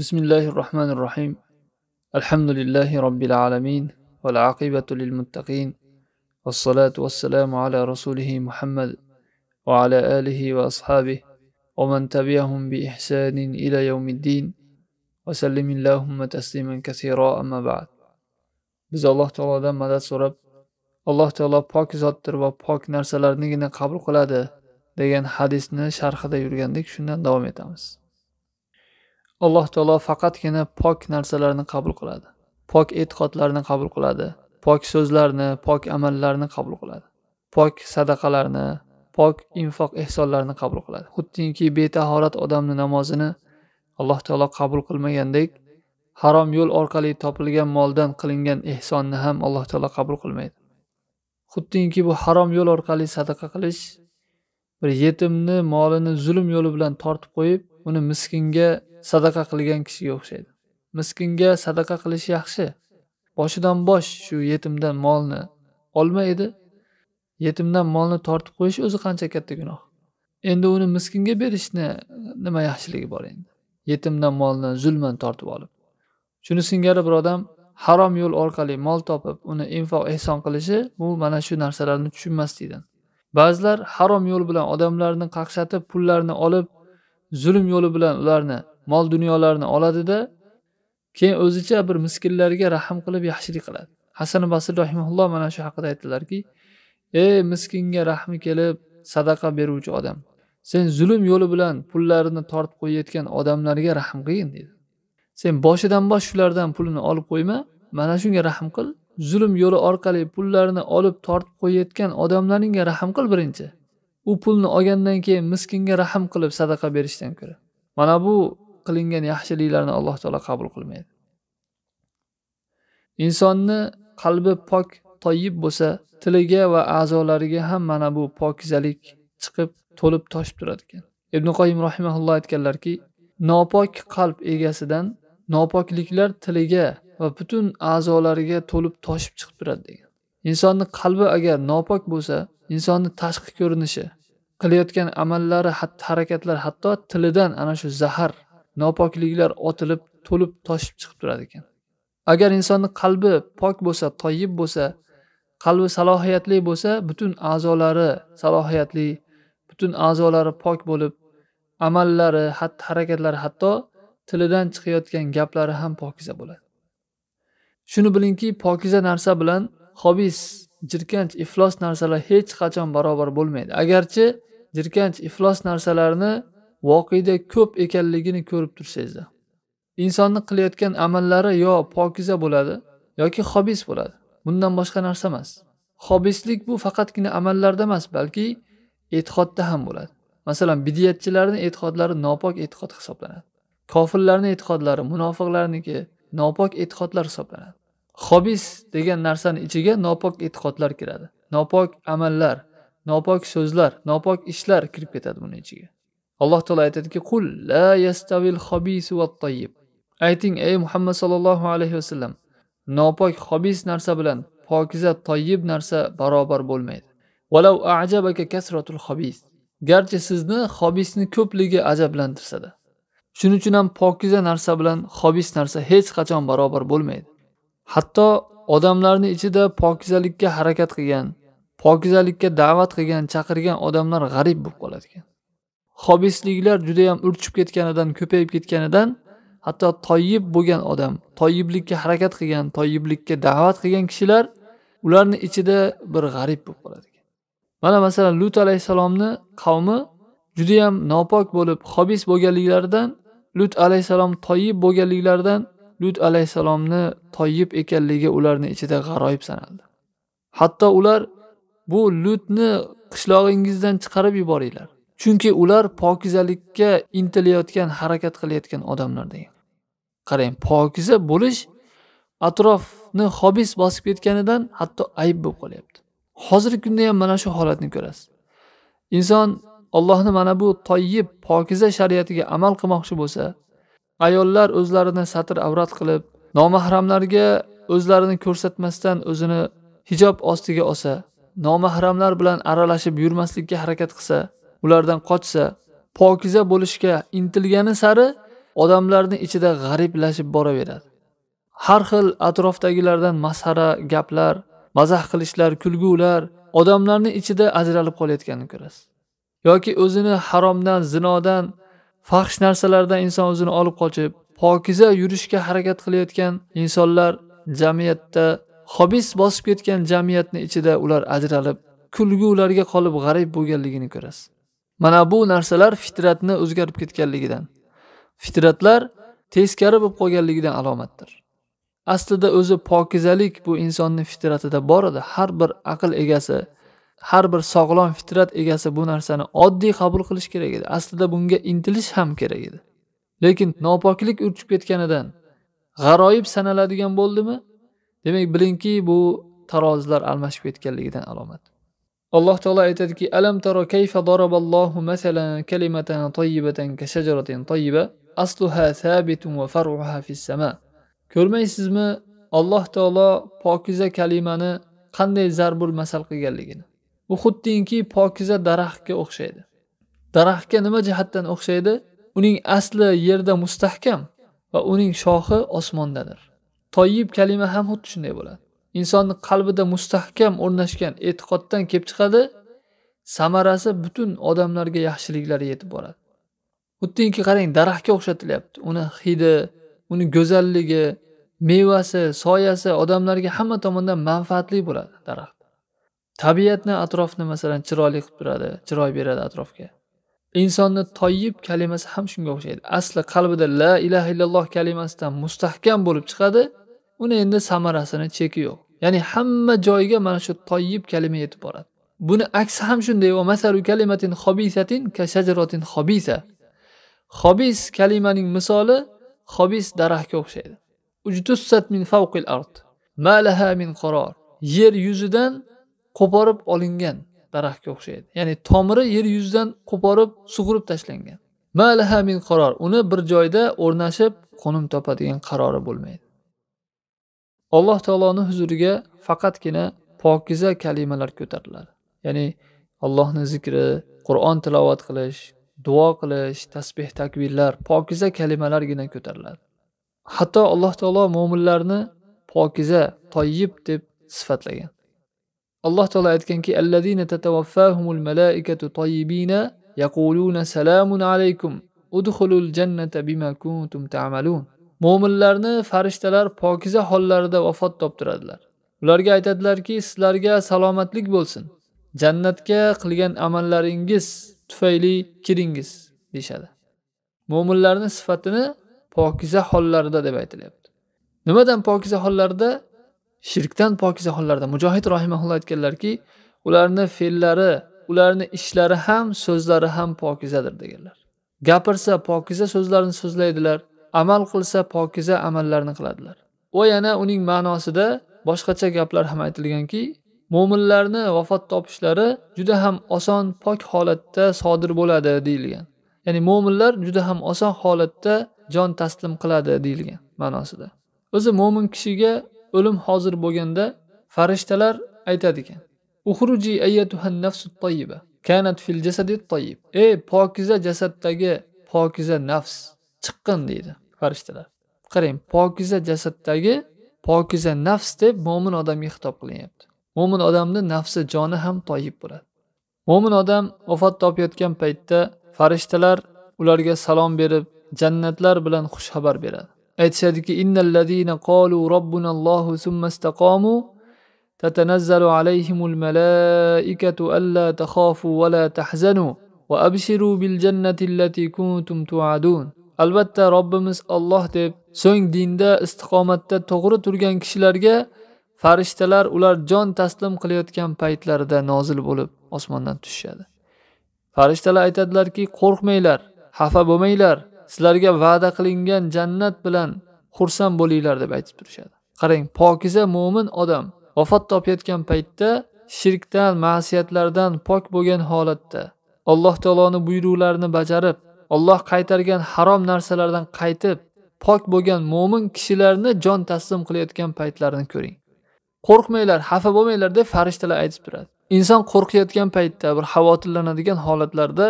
بسم الله الرحمن الرحيم الحمد لله رب العالمين والعاقبة للمتقين والصلاة والسلام على رسوله محمد وعلى آله وأصحابه ومن تبعهم بإحسان إلى يوم الدين وسلم اللهم تسليما كثيرا أما بعد دم مدد سورب الله تعالى پاك taolo و پاك نرسلر pok قبل qabul qiladi degan hadisni sharhida yurgandik shundan davom etamiz alloh taolo faqatgina pok narsalarni qabul qiladi pok e'tiqodlarni qabul qiladi pok so'zlarni pok amallarni qabul qiladi pok sadaqalarni pok infoq ehsonlarni qabul qiladi xuddiki betahorat odamni namozini alloh taolo qabul qilmagandek harom yo'l orqali topilgan moldan qilingan ehsonni ham alloh taolo qabul qilmaydi xuddiki bu harom yo'l orqali sadaqa qilish bir yetimni molini zulm yo'li bilan tortib qo'yib uni miskinga sadaqa qilgan kishiga o'xshaydi miskinga sadaqa qilish yaxshi boshidan bosh shu yetimdan molni olma edi yetimdan molni tortib qo'yish o'zi qancha katta gunoh endi uni miskinga berishni nima yaxshiligi bor endi yetimdan molni zulman tortib olib shuni singari bir odam harom yo'l orqali mol topib uni infoq ehson qilishi bu mana shu narsalarni tushunmaslikdan ba'zilar harom yo'l bilan odamlarni qaqshatib pullarni olib zulm yo'li bilan ularni mol dunyolarini oladida keyin o'zicha bir miskinlarga rahm qilib yaxshilik qiladi hasan basr rahimulloh mana shu haqida aytdilarki ey miskinga rahmi kelib sadaqa beruvchi odam sen zulm yo'li bilan pullarini tortib qo'yayotgan odamlarga rahm qilgin deydi sen boshidan bosh shulardan pulini olib qo'yma mana shunga rahm qil zulm yo'li orqali pullarini olib tortib qo'yayotgan odamlaringga rahm qil birinchi u pulni olgandan keyin miskinga rahm qilib sadaqa berishdan ko'ra mana bu qilingan yaxshiliklarni alloh taolo qabul qilmaydi insonni qalbi pok toyib bo'lsa tiliga va a'zolariga ham mana bu pokizalik chiqib to'lib toshib turadi ekan ibn qoyim rahimaulloh aytganlarki nopok qalb egasidan nopokliklar tiliga va butun a'zolariga to'lib toshib chiqib turadi degan insonni qalbi agar nopok bo'lsa insonni tashqi ko'rinishi qilayotgan amallari xatti harakatlari hatto tilidan ana shu zahar nopokliklar otilib to'lib toshib chiqib turadi ekan agar insonni qalbi pok bo'lsa toyib bo'lsa qalbi salohiyatli bo'lsa butun a'zolari salohiyatli butun a'zolari pok bo'lib amallari xatti harakatlari hatto tilidan chiqayotgan gaplari ham pokiza bo'ladi shuni bilingki pokiza narsa bilan hobis jirkanch iflos narsalar hech qachon barobar bo'lmaydi agarchi jirkanch iflos narsalarni voqeda ko'p ekanligini ko'rib tursangizda insonni qilayotgan amallari yo pokiza bo'ladi yoki hobis bo'ladi bundan boshqa narsa emas hobislik bu faqatgina amallarda emas balki e'tiqodda ham bo'ladi masalan bidiyatchilarni e'tiqodlari nopok e'tiqod hisoblanadi kofirlarni e'tiqodlari munofiqlarniki nopok e'tiqodlar hisoblanadi hobis degan narsani ichiga nopok e'tiqodlar kiradi nopok amallar nopok so'zlar nopok ishlar kirib ketadi buni ichiga alloh taolo aytadiki qul la yastavil hobisu va tayyib ayting ey muhammad sollallohu alayhi vasallam nopok hobis narsa bilan pokiza toyib narsa barobar bo'lmaydi valau ajabaka kasratul hobis garchi sizni hobisni ko'pligi ajablantirsada shuning uchun ham pokiza narsa bilan hobis narsa hech qachon barobar bo'lmaydi hatto odamlarni ichida pokizalikka harakat qilgan pokizalikka da'vat qilgan chaqirgan odamlar g'arib bo'lib qoladi ekan hobisliklar judayam urchib ketganidan ko'payib ketganidan hatto toyib bo'lgan odam toyiblikka harakat qilgan toyiblikka da'vat qilgan kishilar ularni ichida bir g'arib bo'lib qoladi ekan mana masalan lut alayhissalomni qavmi judayam nopok bo'lib hobis bo'lganliklaridan lut alayhissalom toyib bo'lganliklaridan Lut alayhissalomni toyib ekanligi ularni ichida g'aroyib sanaldi. Hatto ular bu Lutni qishlog'ingizdan chiqarib yuboringlar. Chunki ular pokizalikka intilayotgan, harakat qilayotgan odamlar degan. Qarang, pokiza bo'lish atrofni xobis bosib ketganidan hatto ayb bo'lib qolyapti. Hozirgi kunda ham mana shu holatni ko'rasiz. Inson Allohni mana bu toyib, pokiza shariatiga amal qilmoqchi bo'lsa, ayollar o'zlarini satr avrat qilib nomahramlarga o'zlarini ko'rsatmasdan o'zini hijob ostiga olsa nomahramlar bilan aralashib yurmaslikka harakat qilsa ulardan qochsa pokiza bo'lishga intilgani sari odamlarni ichida g'ariblashib boraveradi har xil atrofdagilardan masxara gaplar mazax qilishlar kulgular odamlarni ichida ajralib qolayotganini ko'rasiz yoki o'zini haromdan zinodan fahsh narsalardan inson o'zini olib qochib pokiza yurishga harakat qilayotgan insonlar jamiyatda hobis bosib ketgan jamiyatni ichida ular ajralib kulgi ularga qolib g'arib bo'lganligini ko'rasiz mana bu narsalar fitratni o'zgarib ketganligidan fitratlar teskari bo'lib qolganligidan alomatdir aslida o'zi pokizalik bu insonni fitratida bor edi har bir aql egasi har bir sog'lom fitrat egasi bu narsani oddiy qabul qilish kerak edi aslida bunga intilish ham kerak edi lekin nopoklik urchib ketganidan g'aroyib sanaladigan bo'ldimi demak bilingki bu tarozilar almashib ketganligidan alomat alloh taolo aytadiki alam taro kayfa daraballohu masalan kalimatan tayyibatan ka shajaratin tayyiba asluha sabitun va faruha fis ko'rmaysizmi alloh taolo pokiza kalimani qanday zarbul masal qilganligini u xuddinki pokiza daraxtga o'xshaydi daraxtga nima jihatdan o'xshaydi uning asli yerda mustahkam va uning shoxi osmondadir toyib kalima ham xuddi shunday bo'ladi insonni qalbida mustahkam o'rnashgan e'tiqoddan kelib chiqadi samarasi butun odamlarga yaxshiliklari yetib boradi xuddinki qarang daraxtga o'xshatilyapti uni hidi uni go'zalligi mevasi soyasi odamlarga hamma tomondan manfaatli bo'ladi daraxt tabiatni atrofni masalan chiroyli qilib turadi chiroy beradi atrofga insonni toyib kalimasi ham shunga o'xshaydi asli qalbida la ilaha illalloh kalimasidan mustahkam bo'lib chiqadi uni endi samarasini cheki yo'q ya'ni hamma joyga mana shu toyib kalima yetib boradi buni aksi ham shunday kalimatin hobis kalimaning misoli hobis daraxtga o'xshaydi min ard ma laha min qaror yer yuzidan qo'porib olingan daraxtga o'xshaydi ya'ni tomiri yer yuzidan qo'porib sug'urib tashlangan malaha min qaror uni bir joyda o'rnashib qo'nim topadigan qarori bo'lmaydi alloh taoloni huzuriga faqatgina pokiza kalimalar ko'tariladi ya'ni allohni zikri qur'on tilovat qilish duo qilish tasbeh takbirlar pokiza kalimalargina ko'tariladi hatto alloh taolo mo'minlarni pokiza toyib deb sifatlagan alloh taolo aytganki mo'minlarni farishtalar pokiza hollarida vafot toptiradilar ularga aytadilarki sizlarga salomatlik bo'lsin jannatga qilgan amallaringiz tufayli kiringiz deyishadi mo'minlarni sifatini pokiza hollarida deb aytilyapti nimadan pokiza hollarda shirkdan pokiza hollarda mujohid rohimaulloh aytganlarki ularni fe'llari ularni ishlari ham so'zlari ham pokizadir deganlar gapirsa pokiza so'zlarni so'zlaydilar amal qilsa pokiza amallarni qiladilar va yana uning ma'nosida boshqacha gaplar ham aytilganki mo'minlarni vafot topishlari juda ham oson pok holatda sodir bo'ladi deyilgan ya'ni mo'minlar juda ham oson holatda jon taslim qiladi deyilgan ma'nosida o'zi mo'min kishiga o'lim hozir bo'lganda farishtalar aytadi ekan uxruji ayyatuhan nafsu tayyiba kanat fil jasadi tayyib ey pokiza jasaddagi pokiza nafs chiqqin deydi farishtalar qarang pokiza jasaddagi pokiza nafs deb mo'min odamga xitob qilinyapti mo'min odamni nafsi joni ham toyib bo'ladi mo'min odam vafot topayotgan paytda farishtalar ularga salom berib jannatlar bilan xushxabar beradi aytishadiki innallazina qolu robbunallohu summa tatanazzalu alayhimul malaikatu alla takhafu va tahzanu va abshiru bil allati kuntum tu'adun albatta robbimiz Alloh deb so'ng dinda istiqomatda to'g'ri turgan kishilarga farishtalar ular jon taslim qilayotgan paytlarida nozil bo'lib osmondan tushishadi farishtalar aytadilarki qo'rqmanglar xafa bo'lmanglar sizlarga va'da qilingan jannat bilan xursand bo'linglar deb aytib turishadi qarang pokiza mo'min odam vafot topayotgan paytda shirkdan ma'siyatlardan pok bo'lgan holatda alloh taoloni buyruqlarini bajarib olloh qaytargan harom narsalardan qaytib pok bo'lgan mo'min kishilarni jon taslim qilayotgan paytlarini ko'ring qo'rqmanglar xafa bo'lmanglar deb farishtalar aytib turadi inson qo'rqayotgan paytda bir xavotirlanadigan holatlarda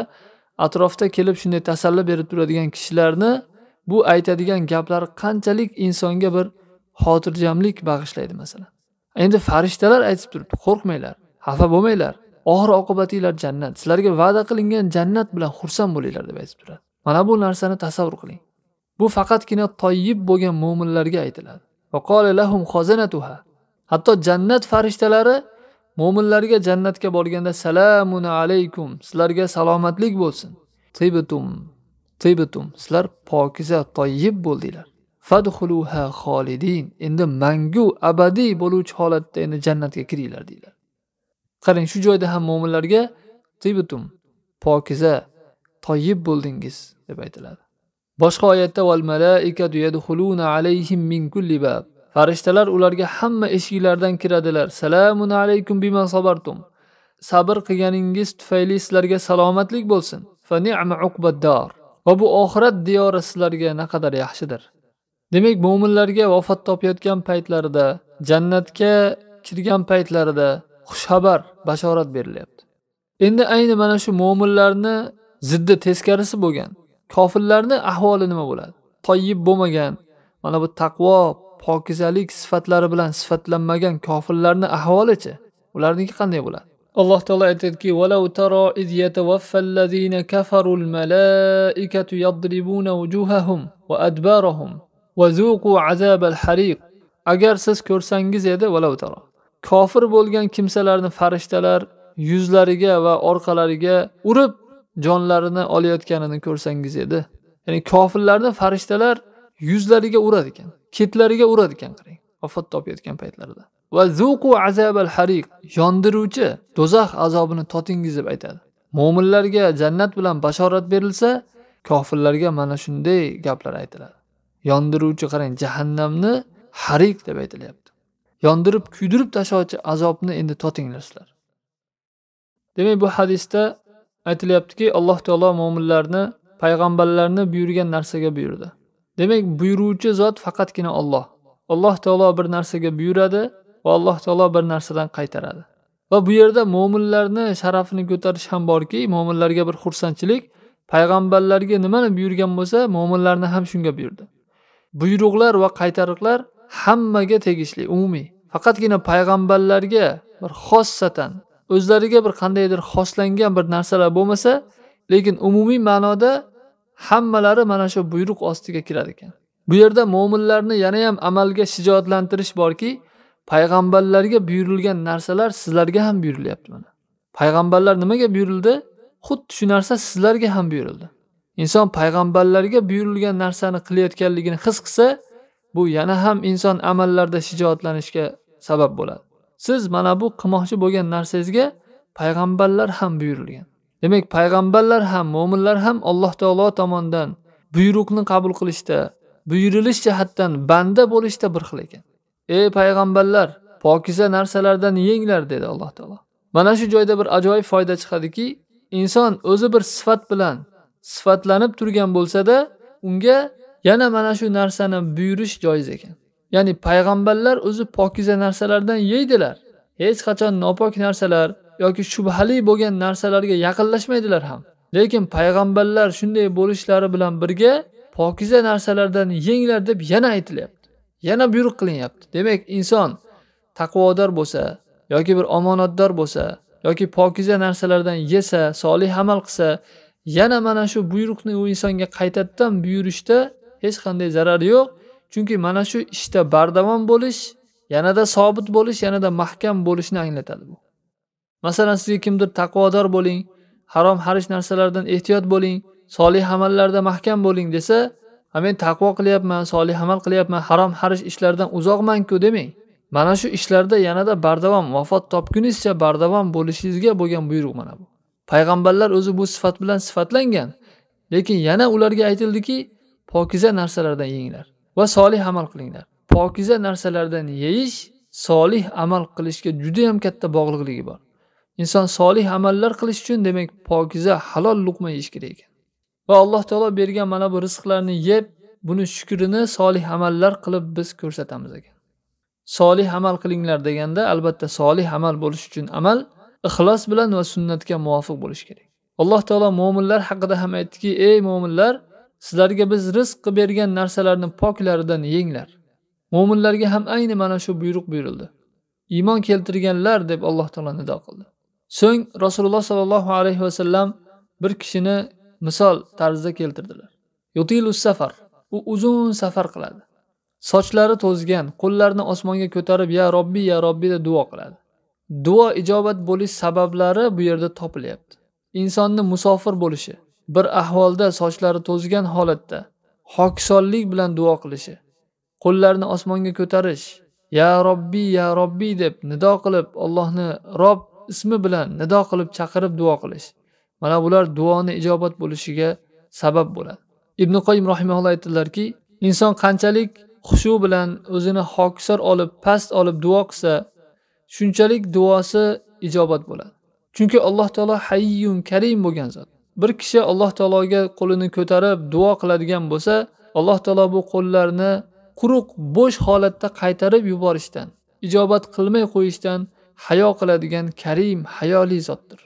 atrofda kelib shunday tasalli berib turadigan kishilarni bu aytadigan gaplari qanchalik insonga bir xotirjamlik bag'ishlaydi masalan endi farishtalar aytib turibdi qo'rqmanglar xafa bo'lmanglar oxir oqibatinglar jannat sizlarga va'da qilingan jannat bilan xursand bo'linglar deb aytib turadi mana bu narsani tasavvur qiling bu faqatgina toyib bo'lgan mo'minlarga aytiladi hatto jannat farishtalari mo'minlarga jannatga borganda salamun alaykum sizlarga salomatlik bo'lsin tibitum tibitum sizlar pokiza toyib bo'ldinglar fadxuluha xolidin endi mangu abadiy bo'luvchi holatda endi jannatga kiringlar deydilar qarang shu joyda ham mo'minlarga tibitum pokiza toyib bo'ldingiz deb aytiladi boshqa oyatda val malaikatu yadxuluna alayhim min kulli bab farishtalar ularga hamma eshiklardan kiradilar salamun alaykum bima sabartum sabr qilganingiz tufayli sizlarga salomatlik bo'lsin fa ni'ma va bu oxirat diyori sizlarga naqadar yaxshidir demak mo'minlarga vafot topayotgan paytlarida jannatga kirgan paytlarida xushxabar bashorat berilyapti endi ayni mana shu mo'minlarni ziddi teskarisi bo'lgan kofirlarni ahvoli nima bo'ladi toyib bo'lmagan mana bu taqvo pokizalik sifatlari bilan sifatlanmagan kofirlarni ahvolichi ularniki qanday bo'ladi alloh taolo aytadiki valau taro iz yatavaffalladina kafaru lmalaikatu yadribuna wujuhahum va adbarahum va zuqu al hariq agar siz ko'rsangiz edi valau taro kofir bo'lgan kimsalarni farishtalar yuzlariga va orqalariga urib jonlarini olayotganini ko'rsangiz edi ya'ni kofirlarni farishtalar yuzlariga uradi ekan ketlariga urar ekan qarang vafot topayotgan paytlarida va zuqu azabal hariq yondiruvchi do'zax azobini totingiz deb aytadi mo'minlarga jannat bilan bashorat berilsa kofirlarga mana shunday gaplar aytiladi yondiruvchi qarang jahannamni harik deb aytilyapti yondirib kuydirib tashlovchi azobni endi totinglar sizlar demak bu hadisda aytilyaptiki alloh taolo mo'minlarni payg'ambarlarni buyurgan narsaga buyurdi demak buyuruvchi zot faqatgina olloh alloh taolo bir narsaga buyuradi va alloh taolo bir narsadan qaytaradi va bu yerda mo'minlarni sharafini ko'tarish ham borki mo'minlarga bir xursandchilik payg'ambarlarga nimani buyurgan bo'lsa mo'minlarni ham shunga buyurdi buyruqlar va qaytariqlar hammaga tegishli umumiy faqatgina payg'ambarlarga bir xossatan o'zlariga bir qandaydir xoslangan bir narsalar bo'lmasa lekin umumiy ma'noda hammalari mana shu buyruq ostiga kirar ekan bu yerda mo'minlarni yanayam amalga shijoatlantirish borki payg'ambarlarga buyurilgan narsalar sizlarga ham buyurilyapti mana payg'ambarlar nimaga buyurildi xuddi shu narsa sizlarga ham buyurildi inson payg'ambarlarga buyurilgan narsani qilayotganligini his qilsa bu yana ham inson amallarda shijoatlanishga sabab bo'ladi siz mana bu qilmoqchi bo'lgan narsangizga payg'ambarlar ham buyurilgan demak payg'ambarlar ham mo'minlar ham alloh taolo tomonidan buyruqni qabul qilishda buyurilish jihatdan banda bo'lishda bir xil ekan ey payg'ambarlar pokiza narsalardan yenglar dedi alloh taolo mana shu joyda bir ajoyib foyda chiqadiki inson o'zi bir sifat bilan sifatlanib turgan bo'lsada unga yana mana shu narsani buyurish joiz ekan ya'ni payg'ambarlar o'zi pokiza narsalardan yeydilar hech qachon nopok narsalar yoki shubhali bo'lgan narsalarga yaqinlashmaydilar ham lekin payg'ambarlar shunday bo'lishlari bilan birga pokiza narsalardan yenglar deb yana aytilyapti yana buyruq qilinyapti demak inson taqvodor bo'lsa yoki bir omonatdor bo'lsa yoki pokiza narsalardan yesa solih amal qilsa yana mana shu buyruqni u insonga qaytadan buyurishda hech qanday zarari yo'q chunki mana shu ishda işte bardavom bo'lish yanada sobit bo'lish yanada mahkam bo'lishni anglatadi bu Masalan, sizga kimdir taqvodor bo'ling, harom xarish narsalardan ehtiyot bo'ling, solih amallarda mahkam bo'ling desa, "A men taqvo qilyapman, solih amal qilyapman, harom xarish ishlardan uzoqman-ku" demang. Mana shu ishlarda yanada bardavom, vafot topgunizcha bardavom bo'lishingizga bo'lgan buyruq mana bu. Payg'ambarlar o'zi bu sifat bilan sifatlangan, lekin yana ularga aytildiki, pokiza narsalardan yenglar va solih amal qilinglar. Pokiza narsalardan yeyish solih amal qilishga juda ham katta bog'liqligi bor. inson solih amallar qilish uchun demak pokiza halol luqma yeyish kerak ekan va alloh taolo bergan mana bu rizqlarni yeb buni shukrini solih amallar qilib biz ko'rsatamiz ekan solih amal qilinglar deganda albatta solih amal bo'lishi uchun amal ixlos bilan va sunnatga muvofiq bo'lishi kerak alloh taolo mo'minlar haqida ham aytdiki ey mo'minlar sizlarga biz rizq qilib bergan narsalarni poklaridan yenglar mo'minlarga ham ayni mana shu buyruq buyurildi iymon keltirganlar deb alloh taolo nido qildi so'ng rasululloh sollallohu alayhi vasallam bir kishini misol tarzida keltirdilar yutilus safar u uzun safar qiladi sochlari to'zgan qo'llarini osmonga ko'tarib ya robbiy ya robbiy deb duo qiladi duo ijobat bo'lish sabablari bu yerda topilyapti insonni musofir bo'lishi bir ahvolda sochlari to'zgan holatda hokisonlik bilan duo qilishi qo'llarini osmonga ko'tarish ya robbiy ya robbiy deb nido qilib ollohni rob ismi bilan nido qilib chaqirib duo qilish mana bular duoni ijobat bo'lishiga sabab bo'ladi ibn qoyim rahimaulloh aytdilarki inson qanchalik xushu bilan o'zini hokisor olib past olib duo qilsa shunchalik duosi ijobat bo'ladi chunki alloh taolo hayyun karim bo'lgan zot bir kishi alloh taologa qo'lini ko'tarib duo qiladigan bo'lsa alloh taolo bu qo'llarni quruq bo'sh holatda qaytarib yuborishdan ijobat qilmay qo'yishdan hayo qiladigan karim hayoli zotdir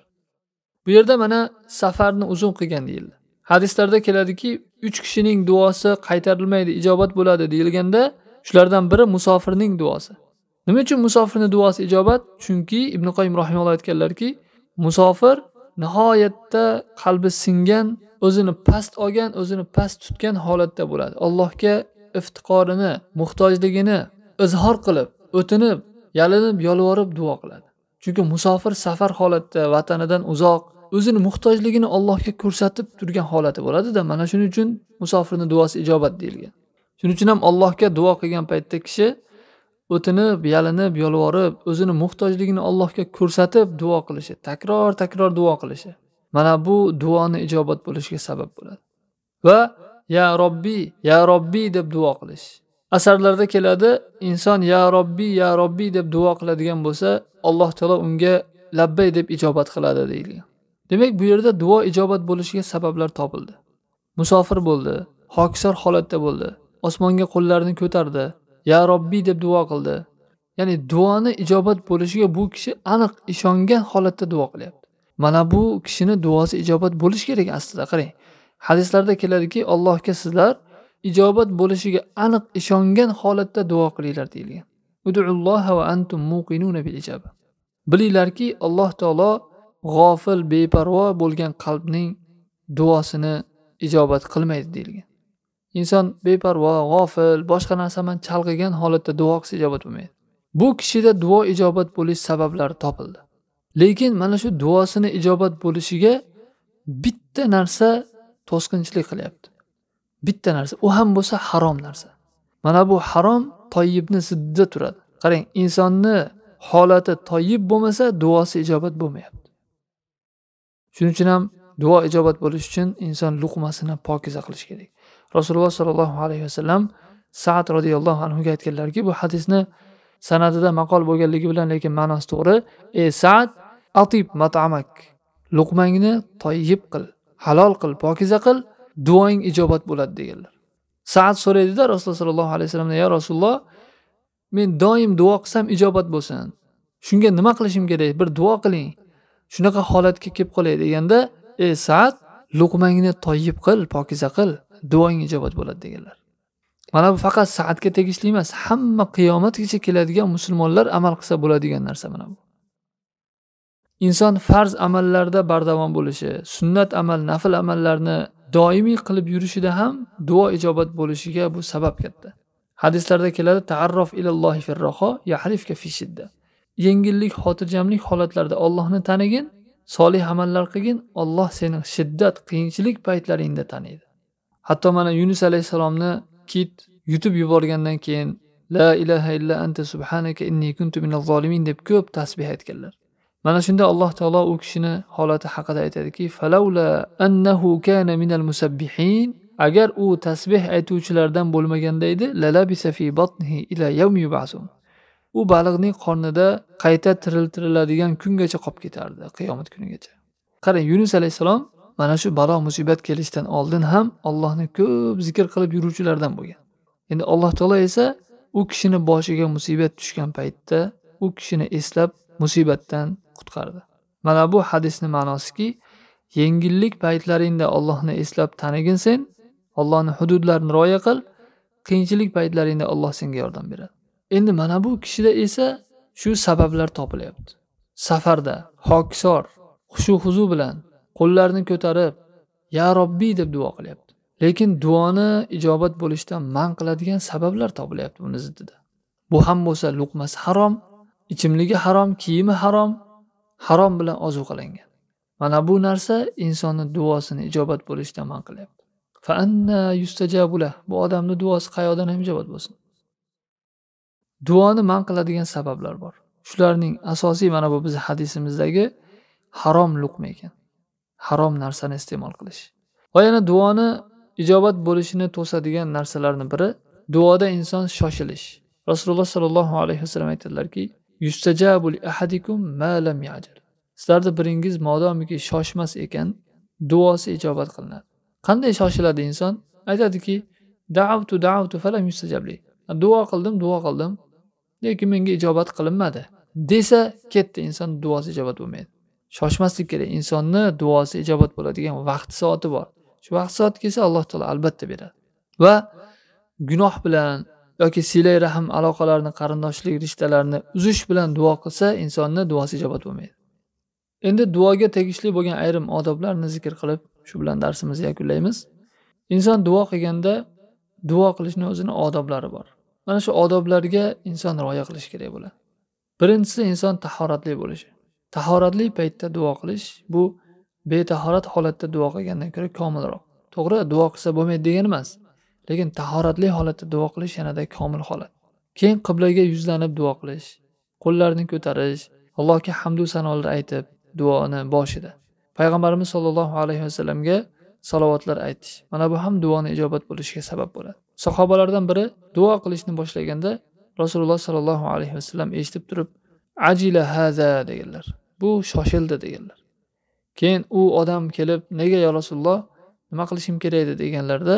bu yerda mana safarni uzun qilgan deyildi hadislarda keladiki uch kishining duosi qaytarilmaydi ijobat bo'ladi deyilganda shulardan biri musofirning duosi nima uchun musofirni duosi ijobat chunki ibn qoyim rahimalloh aytganlarki musofir nihoyatda qalbi singan o'zini past olgan o'zini past tutgan holatda bo'ladi allohga iftiqorini muhtojligini izhor qilib o'tinib yalinib yolvorib duo qiladi chunki musofir safar holatda vatanidan uzoq o'zini muhtojligini allohga ko'rsatib turgan holati bo'ladida mana shuning uchun musofirni duosi ijobat deyilgan shuning uchun ham allohga duo qilgan paytda kishi o'tinib yalinib yolvorib o'zini muhtojligini allohga ko'rsatib duo qilishi takror takror duo qilishi mana bu duoni ijobat bo'lishiga sabab bo'ladi va ya robbiy ya robbiy deb duo qilish asarlarda keladi inson ya robbiy ya robbiy deb duo qiladigan bo'lsa alloh taolo unga labbay deb ijobat qiladi deyilgan demak bu yerda duo ijobat bo'lishiga sabablar topildi musofir bo'ldi hokisor holatda bo'ldi osmonga qo'llarini ko'tardi ya robbiy deb duo qildi ya'ni duoni ijobat bo'lishiga bu kishi aniq ishongan holatda duo qilyapti mana bu kishini duosi ijobat bo'lishi kerak aslida qarang hadislarda keladiki allohga sizlar ijobat bo'lishiga aniq ishongan holatda duo qilinglar deyilgan va antum bilinglarki alloh taolo g'ofil beparvo bo'lgan qalbning duosini ijobat qilmaydi deyilgan inson beparvo g'ofil boshqa bilan chalg'igan holatda duo qilsa ijobat bo'lmaydi bu kishida duo ijobat bo'lish sabablari topildi lekin mana shu duosini ijobat bo'lishiga bitta narsa to'sqinchilik qilyapti bitta narsa u ham bo'lsa harom narsa mana bu harom toyibni ziddida turadi qarang insonni holati toyib bo'lmasa duosi ijobat bo'lmayapti shuning uchun ham duo ijobat bo'lishi uchun inson luqmasini pokiza qilish kerak rasululloh sollallohu alayhi vasallam saad roziyallohu anhuga aytganlarki bu hadisni sanadida maqol bo'lganligi bilan lekin ma'nosi to'g'ri ey saad atib matamak luqmangni toyib qil halol qil pokiza qil duoing ijobat bo'ladi deganlar saat so'raydida rasululloh sollallohu alayhi vasallamdan yo rasululloh men doim duo qilsam ijobat bo'lsin shunga nima qilishim kerak bir duo qiling shunaqa holatga kelib qolay deganda ey saat luqmangni toyib qil pokiza qil duoing ijobat bo'ladi deganlar mana bu faqat saatga tegishli emas hamma qiyomatgacha keladigan musulmonlar amal qilsa bo'ladigan narsa mana bu inson farz amallarda bardavom bo'lishi sunnat amal nafl amallarni doimiy qilib yurishida ham duo ijobat bo'lishiga bu sabab katta hadislarda keladi taarrof ilallohi firroho yahlifka fi shidda yengillik xotirjamlik holatlarida ollohni tanigin solih amallar qilgin olloh seni shiddat qiyinchilik paytlaringda taniydi hatto mana yunus alayhissalomni kit yutib yuborgandan keyin la ilaha illa anta subhanaka inni kuntu minaz zolimin deb ko'p tasbeh aytganlar mana shunda alloh taolo u kishini holati haqida aytadiki falavla annahu kana minal musabbihin agar u tasbeh aytuvchilardan bo'lmaganda edi lalabisa fi batnihi ila yawmi yub'asun u baliqning qornida qayta tiriltiriladigan kungacha qolib ketardi qiyomat kunigacha qarang yunus alayhissalom mana shu balo musibat kelishidan oldin ham allohni ko'p zikr qilib yuruvchilardan bo'lgan endi alloh taolo esa u kishini boshiga musibat tushgan paytda u kishini eslab musibatdan qutqardi mana bu hadisni ma'nosiki yengillik paytlaringda ollohni eslab tanigin sen ollohni hududlarini rioya qil qiyinchilik paytlaringda olloh senga yordam beradi endi mana bu kishida esa shu sabablar topilyapti safarda hokisor xushu huzu bilan qo'llarini ko'tarib ya robbiy deb duo qilyapti lekin duoni ijobat bo'lishidan man qiladigan sabablar topilyapti buni ziddida bu ham bo'lsa luqmasi harom ichimligi harom kiyimi harom harom bilan ozuqalangan mana bu narsa insonni duosini ijobat bo'lishidan man qilyapti bu odamni duosi qayoqdan ham ijobat bo'lsin duoni man qiladigan sabablar bor shularning asosiy mana bu bizni hadisimizdagi harom luqma ekan harom narsani iste'mol qilish va yana duoni ijobat bo'lishini to'sadigan narsalarni biri duoda inson shoshilish rasululloh sollallohu alayhi vasallam aytadilarki ahadikum ma lam yajal sizlarni biringiz modomiki shoshmas ekan duosi ijobat qilinadi qanday shoshiladi inson aytadiki davtu davtu falam yustajabli duo qildim duo qildim lekin menga ijobat qilinmadi desa ketdi inson duosi ijobat bo'lmaydi shoshmaslik kerak insonni duosi ijobat bo'ladigan vaqt soati bor shu vaqt soati kelsa alloh taolo albatta beradi va gunoh bilan yoki sila rahm aloqalarini qarindoshlik rishtalarini uzish bilan duo qilsa insonni duosi ijobat bo'lmaydi endi duoga tegishli bo'lgan ayrim odoblarni zikr qilib shu bilan darsimizni yakunlaymiz inson duo qilganda duo qilishni o'zini odoblari bor mana shu odoblarga inson rioya qilishi kerak bo'ladi birinchisi inson tahoratli bo'lishi tahoratli paytda duo qilish bu betahorat holatda duo qilgandan ko'ra komilroq to'g'ri duo qilsa bo'lmaydi degani emas lekin tahoratli holatda duo qilish yanada komil holat keyin qiblaga yuzlanib duo qilish qo'llarni ko'tarish allohga hamdu sanolar aytib duoni boshida payg'ambarimiz sollallohu alayhi vasallamga salovatlar aytish mana bu ham duoni ijobat bo'lishiga sabab bo'ladi sahobalardan biri duo qilishni boshlaganda rasululloh sollallohu alayhi vasallam eshitib turib ajila haza deganlar bu shoshildi deganlar keyin u odam kelib nega yo rasululloh nima qilishim kerak edi deganlarda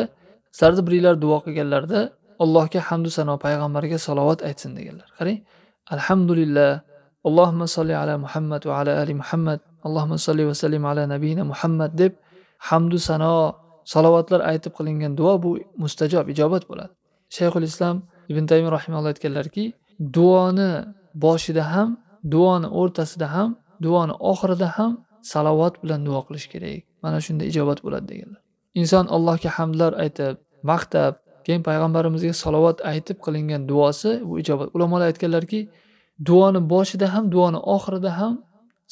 sardibriylar duo qilganlarida allohga hamdu sano payg'ambarga salovat aytsin deganlar qarang alhamdulillah allohumma solli ala muhammad va ala ali muhammad allohumma solli va sallim ala nabiyina muhammad deb hamdu sano salovatlar aytib qilingan duo bu mustajob ijobat bo'ladi shayxul islom ibn taymiy rahimalloh aytganlarki duoni boshida ham duoni o'rtasida ham duoni oxirida ham salovat bilan duo qilish kerak mana shunda ijobat bo'ladi deganlar inson allohga hamdlar aytib maqtab keyin payg'ambarimizga salovat aytib qilingan duosi bu ijobat ulamolar aytganlarki duoni boshida ham duoni oxirida ham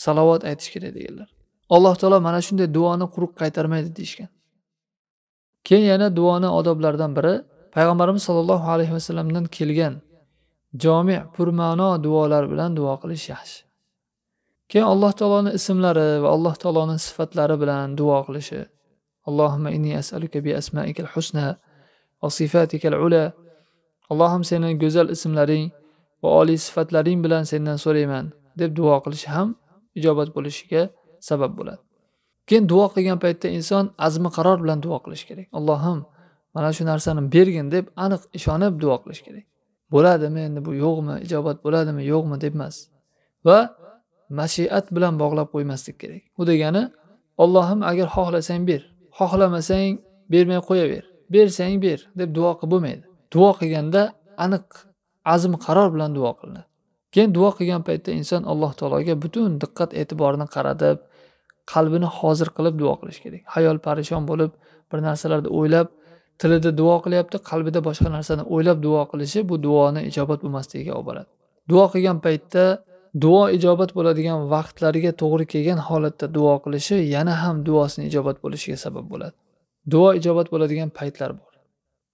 salovat aytish kerak deganlar alloh taolo mana shunday duoni quruq qaytarmaydi deyishgan keyin yana duoni odoblaridan biri payg'ambarimiz sollallohu alayhi vasallamdan kelgan jomi purmano duolar bilan duo qilish yaxshi keyin alloh taoloni ismlari va alloh taoloni sifatlari bilan duo qilishi اللهم إني أسألك بأسمائك الحسنى وصفاتك العلى allohim seni go'zal ismlaring va oliy sifatlaring bilan sendan so'rayman deb duo qilishi ham ijobat bo'lishiga sabab bo'ladi keyin duo qilgan paytda inson azmi qaror bilan duo qilish kerak allohim mana shu narsani bergin deb aniq ishonib duo qilish kerak bo'ladimi endi bu yo'qmi ijobat bo'ladimi yo'qmi deb emas va mashiat bilan bog'lab qo'ymaslik kerak bu degani ollohim agar xohlasang ber xohlamasang bermay qo'yaver bersang ber deb duo qilib bo'lmaydi duo qilganda aniq azm qaror bilan duo qilinadi keyin duo qilgan paytda inson alloh taologa butun diqqat e'tiborini qaratib qalbini hozir qilib duo qilish kerak hayol parishon bo'lib bir narsalarni o'ylab tilida duo qilyapti qalbida boshqa narsani o'ylab duo qilishi bu duoni ijobat bo'lmasligiga olib boradi duo qilgan paytda duo ijobat bo'ladigan vaqtlariga to'g'ri kelgan holatda duo qilishi yana ham duosini ijobat bo'lishiga sabab bo'ladi duo ijobat bo'ladigan paytlar bor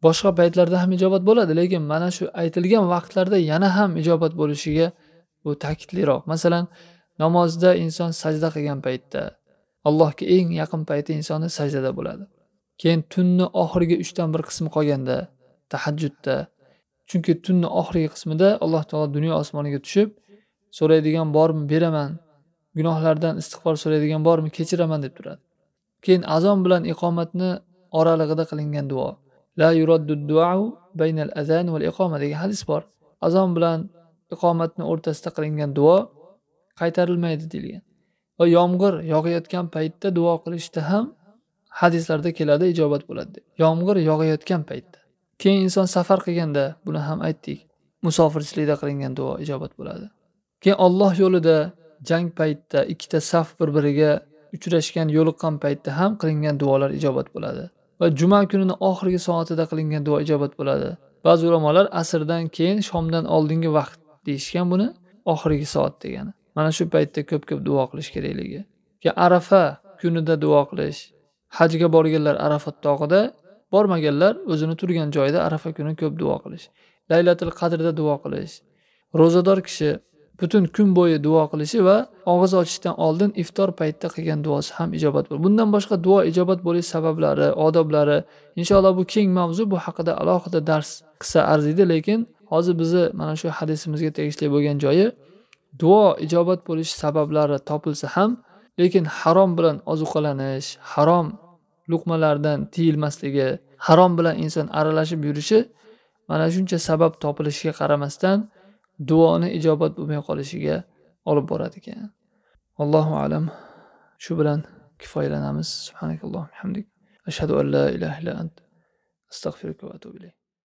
boshqa paytlarda ham ijobat bo'ladi lekin mana shu aytilgan vaqtlarda yana ham ijobat bo'lishiga bu ta'kidliroq masalan namozda inson sajda qilgan paytda allohga eng yaqin payti insonni sajdada bo'ladi keyin tunni oxirgi uchdan bir qismi qolganda tahajjudda chunki tunni oxirgi qismida alloh taolo dunyo osmoniga tushib so'raydigan bormi beraman gunohlardan istig'for so'raydigan bormi kechiraman deb turadi keyin azon bilan iqomatni oralig'ida qilingan duo la yuraddu duau baynal azan val iqoma degan hadis bor azon bilan iqomatni o'rtasida qilingan duo qaytarilmaydi deyilgan va yomg'ir yog'ayotgan paytda duo qilishda ham hadislarda keladi ijobat bo'ladi yomg'ir yog'ayotgan paytda keyin inson safar qilganda buni ham aytdik musofirchilikda qilingan duo ijobat bo'ladi keyin olloh yo'lida jang paytida ikkita saf bir biriga uchrashgan yo'liqqan paytda ham qilingan duolar ijobat bo'ladi va juma kunini oxirgi soatida qilingan duo ijobat bo'ladi ba'zi ulamolar asrdan keyin shomdan oldingi vaqt deyishgan buni oxirgi soat degani mana shu paytda ko'p ko'p duo qilish kerakligi arafa kunida duo qilish hajga borganlar arafat tog'ida bormaganlar o'zini turgan joyida arafa kuni ko'p duo qilish laylatil qadrda duo qilish ro'zador kishi butun kun bo'yi duo qilishi va og'iz ochishdan oldin iftor paytida qilgan duosi ham ijobat bo'ladi bundan boshqa duo ijobat bo'lish sabablari odoblari inshaalloh bu keng mavzu bu haqida alohida dars qilsa arziydi lekin hozir bizni mana shu hadisimizga tegishli bo'lgan joyi duo ijobat bo'lish sabablari topilsa ham lekin harom bilan ozuqalanish harom luqmalardan tiyilmasligi harom bilan inson aralashib yurishi mana shuncha sabab topilishiga qaramasdan duoni ijobat bo'lmay qolishiga olib boradi ekan allohu alam shu bilan kifoyalanamiz subhanakallohu hamdik ashhadu an la ilaha illa ant astag'firuka va atubu ilayk